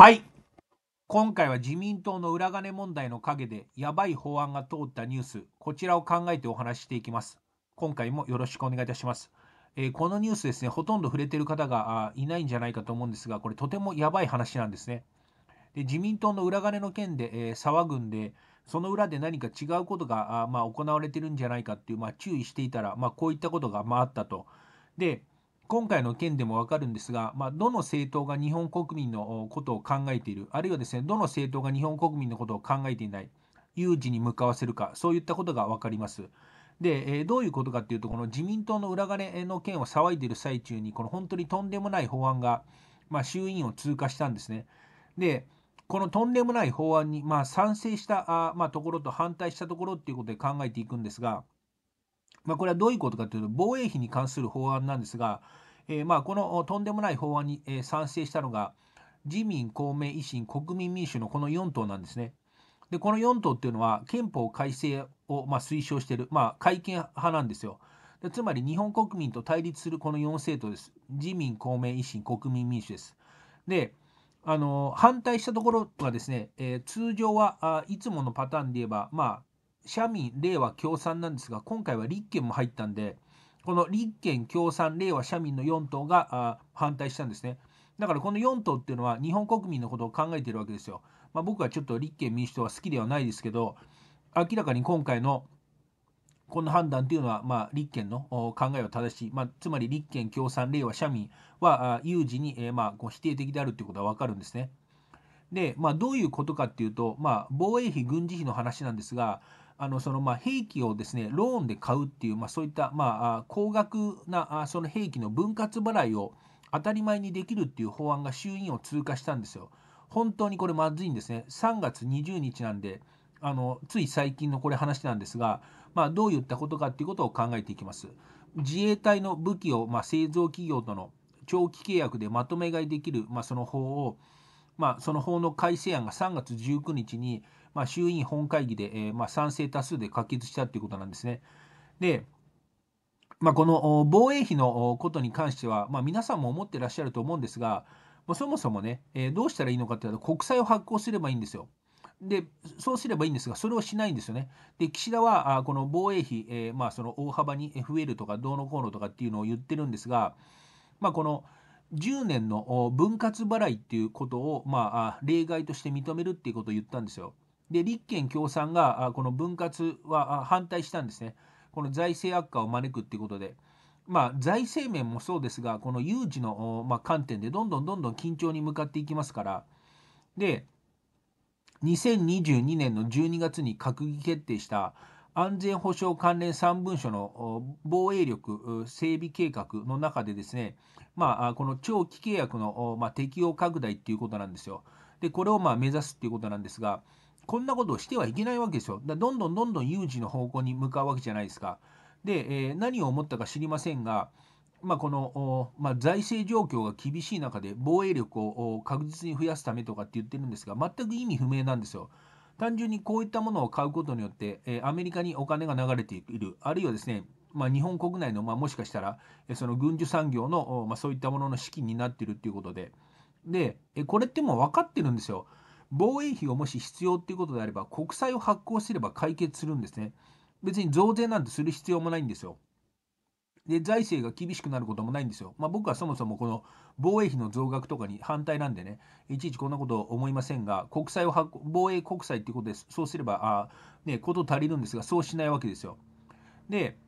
はい今回は自民党の裏金問題の陰でやばい法案が通ったニュースこちらを考えてお話ししていきます今回もよろしくお願いいたしますえー、このニュースですねほとんど触れてる方がいないんじゃないかと思うんですがこれとてもやばい話なんですねで自民党の裏金の件で、えー、騒ぐんでその裏で何か違うことがあ、まあ、行われてるんじゃないかっていう、まあ、注意していたら、まあ、こういったことが、まあ、あったとで今回の件でも分かるんですが、まあ、どの政党が日本国民のことを考えている、あるいはですね、どの政党が日本国民のことを考えていない、有事に向かわせるか、そういったことが分かります。で、えどういうことかっていうと、この自民党の裏金の件を騒いでいる最中に、この本当にとんでもない法案が、まあ、衆院を通過したんですね。で、このとんでもない法案に、まあ、賛成したあ、まあ、ところと反対したところっていうことで考えていくんですが、まあ、これはどういうことかというと、防衛費に関する法案なんですが、えー、まあ、このとんでもない法案に、えー、賛成したのが、自民、公明、維新、国民民主のこの4党なんですね。で、この4党っていうのは、憲法改正を、まあ、推奨している、まあ、改憲派なんですよで。つまり日本国民と対立するこの4政党です。自民、公明、維新、国民民主です。で、あの反対したところはですね、えー、通常はあいつものパターンで言えば、まあ、社民、令和、共産なんですが、今回は立憲も入ったんで、この立憲共産令和社民の4党が反対したんですねだからこの4党っていうのは日本国民のことを考えているわけですよ、まあ、僕はちょっと立憲民主党は好きではないですけど明らかに今回のこの判断というのは、まあ、立憲の考えは正しい、まあ、つまり立憲共産令和社民は有事に、えまあ、こう否定的であるということは分かるんですね。で、まあ、どういうことかっていうと、まあ、防衛費軍事費の話なんですが、あのそのまあ兵器をですねローンで買うっていう、まあ、そういったまあ高額なあその兵器の分割払いを当たり前にできるっていう法案が衆院を通過したんですよ。本当にこれまずいんですね。3月20日なんで、あのつい最近のこれ話なんですが、まあ、どういったことかっていうことを考えていきます。自衛隊の武器を、まあ、製造企業との長期契約でまとめ買いできる、まあ、その法を、まあ、その法の改正案が3月19日に、まあ、衆院本会議で、えー、まあ、賛成多数で可決したということなんですね。で、まあ、この防衛費のことに関しては、まあ、皆さんも思ってらっしゃると思うんですが、まあ、そもそもね、えー、どうしたらいいのかというと、国債を発行すればいいんですよ。でそうすればいいんですが、それをしないんですよね。で岸田はあこの防衛費、えー、まあ、その大幅に増えるとか、どうのこうのとかっていうのを言ってるんですが、まあ、この10年の分割払いっていうことを、まあ、例外として認めるっていうことを言ったんですよ。で、立憲共産がこの分割は反対したんですね。この財政悪化を招くっていうことで。まあ、財政面もそうですが、この有事の、まあ、観点でどんどんどんどん緊張に向かっていきますから、で、2022年の12月に閣議決定した安全保障関連3文書の防衛力整備計画の中でですね、まあ、この長期契約の、ま適用拡大っていうことなんですよ。で、これをま目指すっていうことなんですが、こんなことをしてはいけないわけですよ。だどんどんどんどん有事の方向に向かうわけじゃないですか。で、えー、何を思ったか知りませんが、まあ、この、まあ、財政状況が厳しい中で防衛力を確実に増やすためとかって言ってるんですが、全く意味不明なんですよ。単純にこういったものを買うことによって、えアメリカにお金が流れている、あるいはですね、まあ、日本国内の、まあ、もしかしたら、えその軍需産業の、まあ、そういったものの資金になっているということで、で、えこれってもう分かってるんですよ。防衛費をもし必要っていうことであれば、国債を発行すれば解決するんですね。別に増税なんてする必要もないんですよ。で、財政が厳しくなることもないんですよ。まあ、僕はそもそもこの防衛費の増額とかに反対なんでね、いちいちこんなこと思いませんが、国債を防衛国債っていうことです。そうすれば、あね、こと足りるんですが、そうしないわけですよ。で、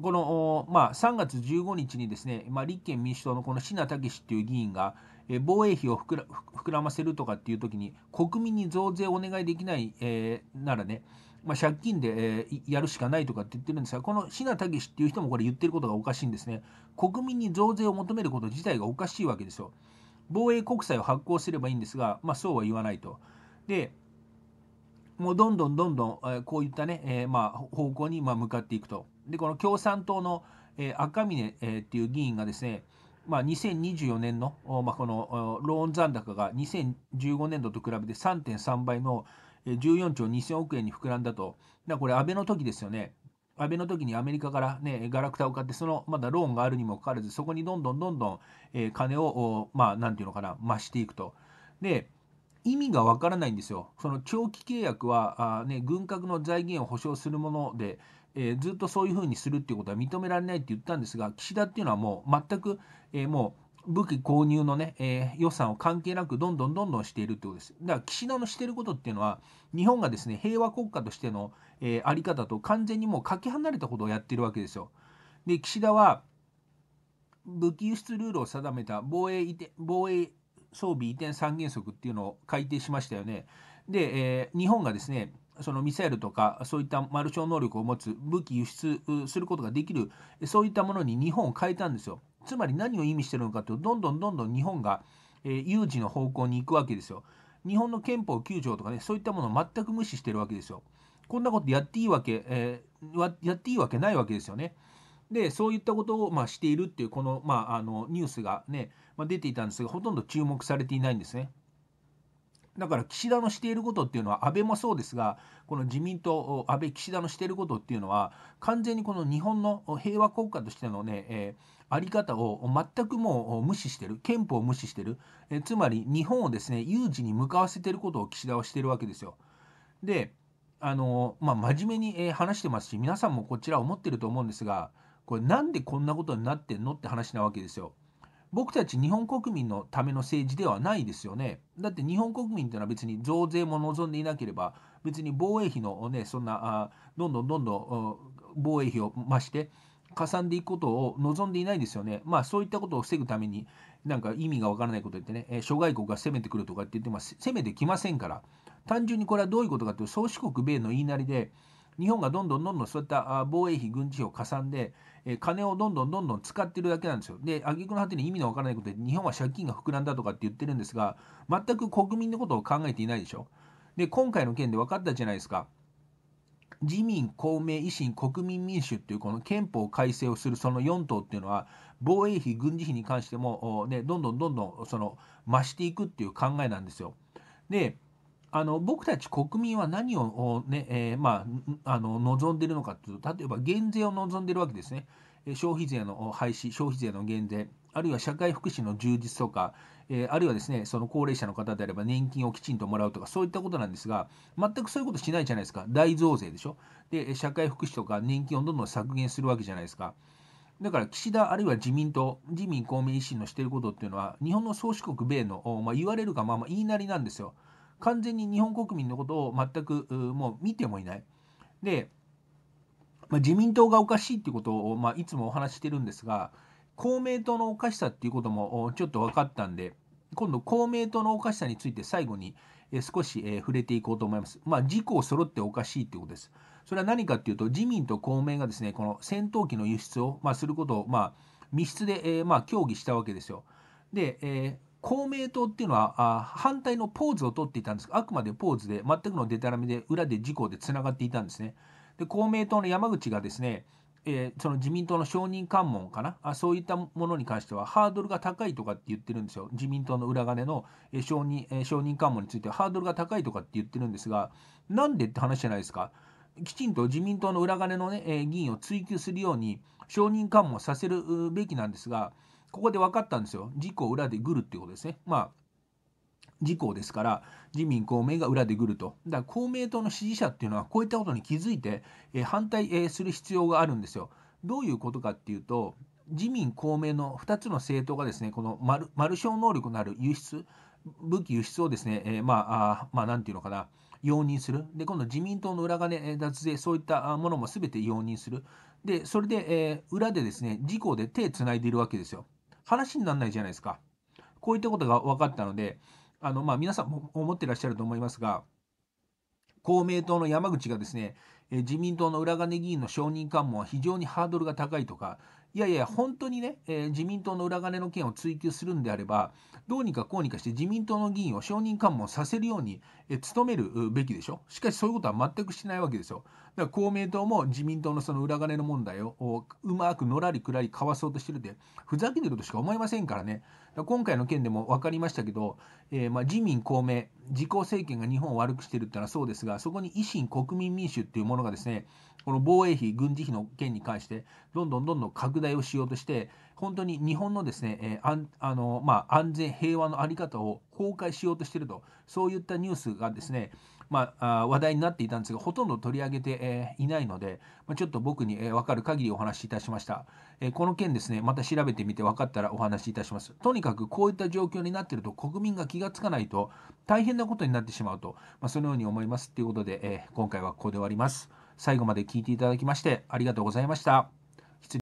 この、まあ、3月15日にですね、まあ、立憲民主党のこの椎名武史っていう議員が、え防衛費を膨らませるとかっていう時に、国民に増税をお願いできない、えー、ならね、まあ、借金で、えー、やるしかないとかって言ってるんですが、この品武っていう人もこれ言ってることがおかしいんですね。国民に増税を求めること自体がおかしいわけですよ。防衛国債を発行すればいいんですが、まあ、そうは言わないと。で、もうどんどんどんどん、えこういったね、えー、まあ、方向にま向かっていくと。で、この共産党の、え赤嶺、えっていう議員がですね、まあ、2024年の、まあ、このローン残高が2015年度と比べて3.3倍の、14兆2000億円に膨らんだと、だこれ、安倍の時ですよね。安倍の時にアメリカからね、ガラクタを買って、そのまだローンがあるにもかかわらず、そこにどんどんどんどん、え金を、まあ、なんていうのかな、増していくと。で、意味がわからないんですよ。その長期契約は、あね、軍拡の財源を保障するもので、えー、ずっとそういうふうにするっていうことは認められないって言ったんですが、岸田っていうのはもう全く、えー、もう武器購入のね、えー、予算を関係なくどんどんどんどんしているってことです。だから岸田のしていることっていうのは、日本がですね、平和国家としての、えー、あり方と完全にもうかけ離れたことをやってるわけですよ。で、岸田は、武器輸出ルールを定めた防衛移転防衛装備移転三原則っていうのを改定しましたよね。で、えー、日本がですね、そのミサイルとかそういったマルチョ能力を持つ武器輸出することができるそういったものに日本を変えたんですよ。つまり何を意味してるのかというとどんどんどんどん日本が、えー、有事の方向に行くわけですよ。日本の憲法9条とかねそういったものを全く無視してるわけですよ。こんなことやっていいわけ、えー、やっていいわけないわけですよね。でそういったことを、まあ、しているっていうこの,、まあ、あのニュースがね、まあ、出ていたんですがほとんど注目されていないんですね。だから岸田のしていることっていうのは安倍もそうですがこの自民党安倍岸田のしていることっていうのは完全にこの日本の平和国家としてのね、えー、あり方を全くもう無視してる憲法を無視してる、えつまり日本をですね有事に向かわせてることを岸田はしてるわけですよ。であのまあ、真面目に、え話してますし皆さんもこちら思ってると思うんですがこれなんでこんなことになってんのって話なわけですよ。僕たち日本国民のための政治ではないですよね。だって日本国民というのは別に増税も望んでいなければ、別に防衛費のね、そんな、どんどんどんどん防衛費を増して、かさんでいくことを望んでいないですよね。まあそういったことを防ぐために、なんか意味がわからないこと言ってね、え諸外国が攻めてくるとかって言っても、攻めてきませんから、単純にこれはどういうことかというと、宗主国米の言いなりで、日本がどんどんどんどんそういった防衛費、軍事費を加算で、え金をどんどんどんどん使ってるだけなんですよ。で、挙句の果てに意味のわからないことで、日本は借金が膨らんだとかって言ってるんですが、全く国民のことを考えていないでしょ。で、今回の件で分かったじゃないですか。自民、公明、維新、国民民主っていうこの憲法改正をするその4党っていうのは防衛費、軍事費に関しても、ね、どんどんどんどんその増していくっていう考えなんですよ。であの僕たち国民は何をね、えー、まあ、あの望んでいるのかというと、例えば減税を望んでいるわけですね。消費税の廃止、消費税の減税、あるいは社会福祉の充実とか、えー、あるいはですねその高齢者の方であれば年金をきちんともらうとか、そういったことなんですが、全くそういうことしないじゃないですか、大増税でしょ、で社会福祉とか年金をどんどん削減するわけじゃないですか。だから岸田、あるいは自民党、自民、公明、維新のしていることっていうのは、日本の宗主国、米の、まあ、言われるがまま言いなりなんですよ。完全に日本国民のことを全くもう見てもいない。で、まあ、自民党がおかしいってことを、まあ、いつもお話してるんですが公明党のおかしさっていうこともちょっと分かったんで今度公明党のおかしさについて最後に少し触れていこうと思います。まあ、自公揃っておかしいってことです。それは何かっていうと自民と公明がですねこの戦闘機の輸出を、ますることを、まあ、密室で、えー、まあ、協議したわけですよ。で、えー、公明党っていうのはあ反対のポーズを取っていたんですがあくまでポーズで全くのデタラメで裏で自公でつながっていたんですね。で公明党の山口がですねえー、その自民党の承認喚問かなあ、そういったものに関してはハードルが高いとかって言ってるんですよ、自民党の裏金の、えー、承認、えー、承認喚問についてはハードルが高いとかって言ってるんですが、なんでって話じゃないですか、きちんと自民党の裏金のね、え議員を追及するように承認喚問させるべきなんですが、ここで分かったんですよ。自公裏でぐるっていうことですね。まあ自公ですから自民公明が裏でぐるとだから公明党の支持者っていうのはこういったことに気づいて、えー、反対、えー、する必要があるんですよ。どういうことかっていうと自民公明の2つの政党がですねこのマルマル能力のある輸出武器輸出をですね、えー、まあまあ何て言うのかな容認するで今度自民党の裏金脱税そういったものも全て容認するでそれで、え裏でですね自公で手つないでいるわけですよ。話にならないじゃないですか。こういったことが分かったので、あのまあ、皆さんも思ってらっしゃると思いますが、公明党の山口がですね、自民党の裏金議員の承認喚問は非常にハードルが高いとか、いやいや、本当にね、えー、自民党の裏金の件を追及するんであれば、どうにかこうにかして自民党の議員を承認喚問させるように、えー、努めるべきでしょ。しかし、そういうことは全くしないわけですよ。だから公明党も自民党のその裏金の問題をうまくのらりくらりかわそうとしてるって、ふざけてるとしか思いませんからね。ら今回の件でも分かりましたけど、えー、まあ、自民、公明、自公政権が日本を悪くしてるってのはそうですが、そこに維新、国民民主っていうものがですね、この防衛費、軍事費の件に関して、どんどんどんどん拡大をしようとして、本当に日本のですね、えーあのまあ、安全、平和の在り方を崩壊しようとしていると、そういったニュースがですね、まあ、話題になっていたんですが、ほとんど取り上げて、えー、いないので、まあ、ちょっと僕に、えー、分かる限りお話しいたしました、えー、この件ですね、また調べてみて分かったらお話しいたします。とにかくこういった状況になっていると、国民が気がつかないと、大変なことになってしまうと、まあ、そのように思いますということで、え今回はここで終わります。最後まで聞いていただきましてありがとうございました。